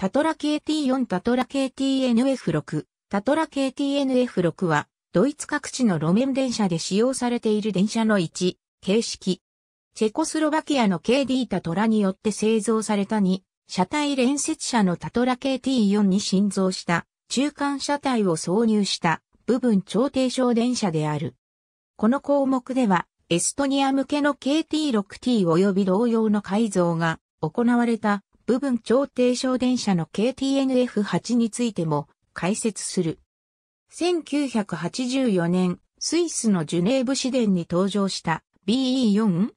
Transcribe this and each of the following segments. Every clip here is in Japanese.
タトラ KT4 タトラ KTNF6 タトラ KTNF6 はドイツ各地の路面電車で使用されている電車の1形式。チェコスロバキアの KD タトラによって製造された2車体連接車のタトラ KT4 に新造した中間車体を挿入した部分超低床電車である。この項目ではエストニア向けの KT6T 及び同様の改造が行われた部分超低床電車の KTNF8 についても解説する。1984年、スイスのジュネーブ市電に登場した BE46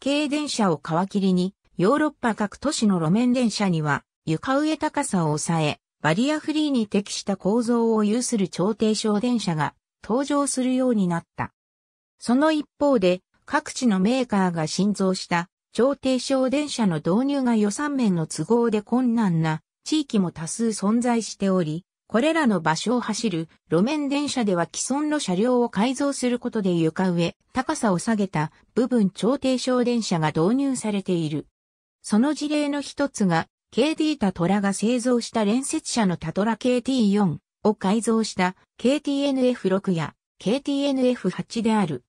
系電車を皮切りに、ヨーロッパ各都市の路面電車には床上高さを抑え、バリアフリーに適した構造を有する超低床電車が登場するようになった。その一方で、各地のメーカーが新造した超低省電車の導入が予算面の都合で困難な地域も多数存在しており、これらの場所を走る路面電車では既存の車両を改造することで床上、高さを下げた部分超低省電車が導入されている。その事例の一つが、KD タトラが製造した連接車のタトラ KT4 を改造した KTNF6 や KTNF8 である。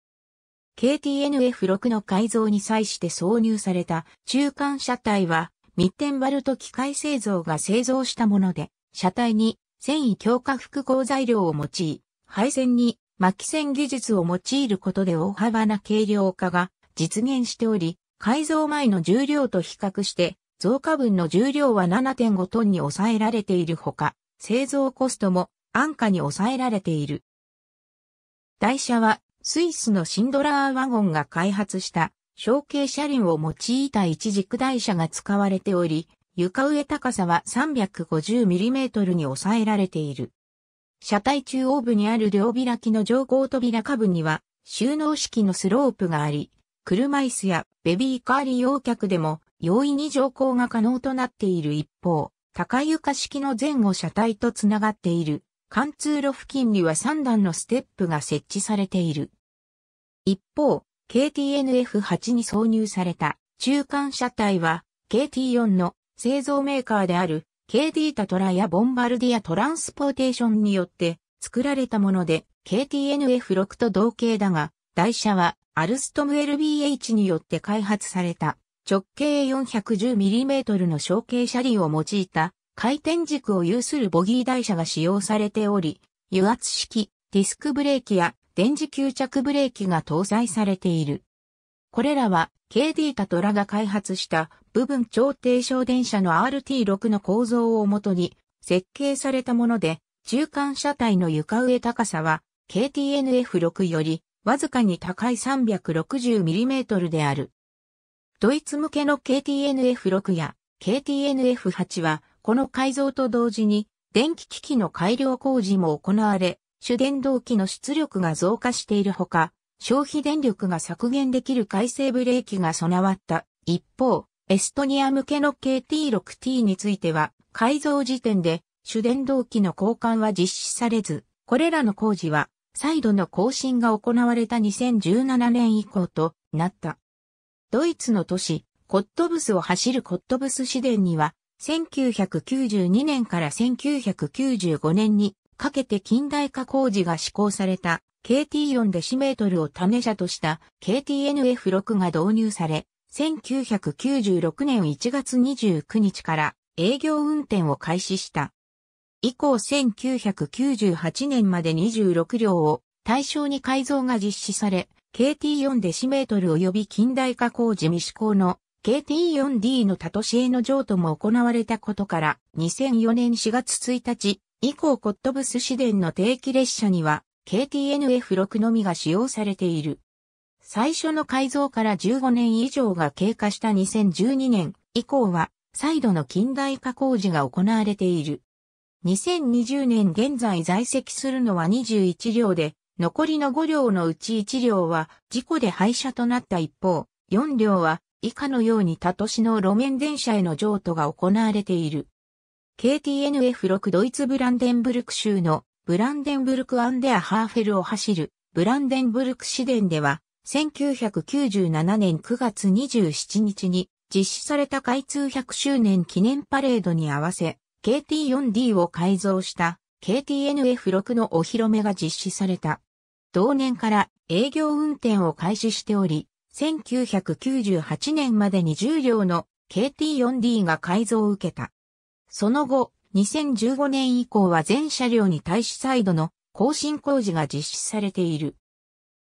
KTNF6 の改造に際して挿入された中間車体は、ミッテンバルト機械製造が製造したもので、車体に繊維強化複合材料を用い、配線に巻き線技術を用いることで大幅な軽量化が実現しており、改造前の重量と比較して、増加分の重量は7.5トンに抑えられているほか、製造コストも安価に抑えられている。台車はスイスのシンドラーワゴンが開発した小径車輪を用いた一軸台車が使われており、床上高さは 350mm に抑えられている。車体中央部にある両開きの上降扉下部には収納式のスロープがあり、車椅子やベビーカー利用客でも容易に乗降が可能となっている一方、高床式の前後車体とつながっている貫通路付近には3段のステップが設置されている。一方、KTNF8 に挿入された中間車体は KT4 の製造メーカーである KT タトラやボンバルディアトランスポーテーションによって作られたもので KTNF6 と同型だが、台車はアルストム LBH によって開発された直径 410mm の小径車輪を用いた回転軸を有するボギー台車が使用されており、油圧式、ディスクブレーキや電磁吸着ブレーキが搭載されている。これらは KD タトラが開発した部分超低床電車の RT6 の構造をもとに設計されたもので、中間車体の床上高さは KTNF6 よりわずかに高い 360mm である。ドイツ向けの KTNF6 や KTNF8 はこの改造と同時に、電気機器の改良工事も行われ、主電動機の出力が増加しているほか、消費電力が削減できる回生ブレーキが備わった。一方、エストニア向けの KT6T については、改造時点で主電動機の交換は実施されず、これらの工事は再度の更新が行われた2017年以降となった。ドイツの都市、コットブスを走るコットブス市電には、1992年から1995年にかけて近代化工事が施行された KT4 デシメートルを種車とした KTNF6 が導入され、1996年1月29日から営業運転を開始した。以降1998年まで26両を対象に改造が実施され、KT4 デシメートル及び近代化工事未施行の KT4D のタトシエの譲渡も行われたことから、2004年4月1日以降コットブス市電の定期列車には KTNF6 のみが使用されている。最初の改造から15年以上が経過した2012年以降は再度の近代化工事が行われている。2020年現在在籍するのは21両で、残りの5両のうち1両は事故で廃車となった一方、4両は以下のように他都市の路面電車への譲渡が行われている。KTNF6 ドイツブランデンブルク州のブランデンブルクアンデアハーフェルを走るブランデンブルク市電では1997年9月27日に実施された開通100周年記念パレードに合わせ KT4D を改造した KTNF6 のお披露目が実施された。同年から営業運転を開始しており、1998年までに10両の KT4D が改造を受けた。その後、2015年以降は全車両に対しサイドの更新工事が実施されている。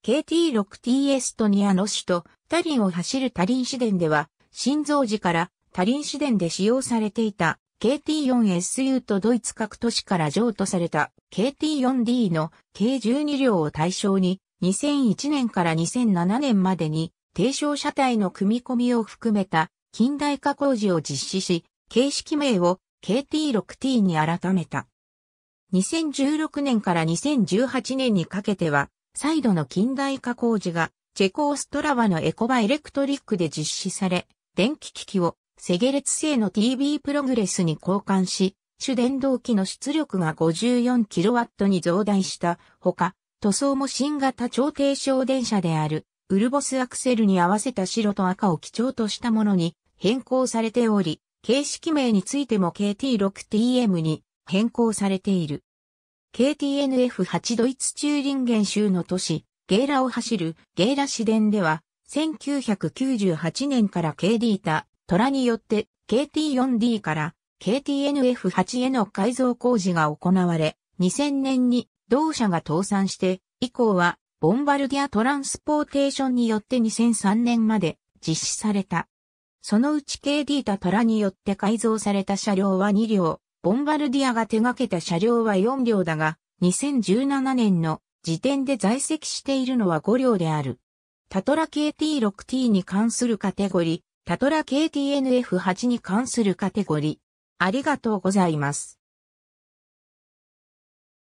KT6T エストニアの首都タリンを走るタリン市電では、新造時からタリン市電で使用されていた KT4SU とドイツ各都市から譲渡された KT4D の計12両を対象に2001年から2007年までに低床車体の組み込みを含めた近代化工事を実施し、形式名を KT6T に改めた。2016年から2018年にかけては、再度の近代化工事が、チェコオストラワのエコバエレクトリックで実施され、電気機器を、セゲレツ製の TB プログレスに交換し、主電動機の出力が 54kW に増大したほか、塗装も新型超低床電車であるウルボスアクセルに合わせた白と赤を基調としたものに変更されており、形式名についても KT6TM に変更されている。KTNF8 ドイツチューリンゲン州の都市、ゲーラを走るゲーラ市電では、1998年から KD タ、トラによって KT4D から KTNF8 への改造工事が行われ、2000年に同社が倒産して、以降はボンバルディア・トランスポーテーションによって2003年まで実施された。そのうち KD タトラによって改造された車両は2両、ボンバルディアが手掛けた車両は4両だが、2017年の時点で在籍しているのは5両である。タトラ KT6T に関するカテゴリー、タトラ KTNF8 に関するカテゴリー。ありがとうございます。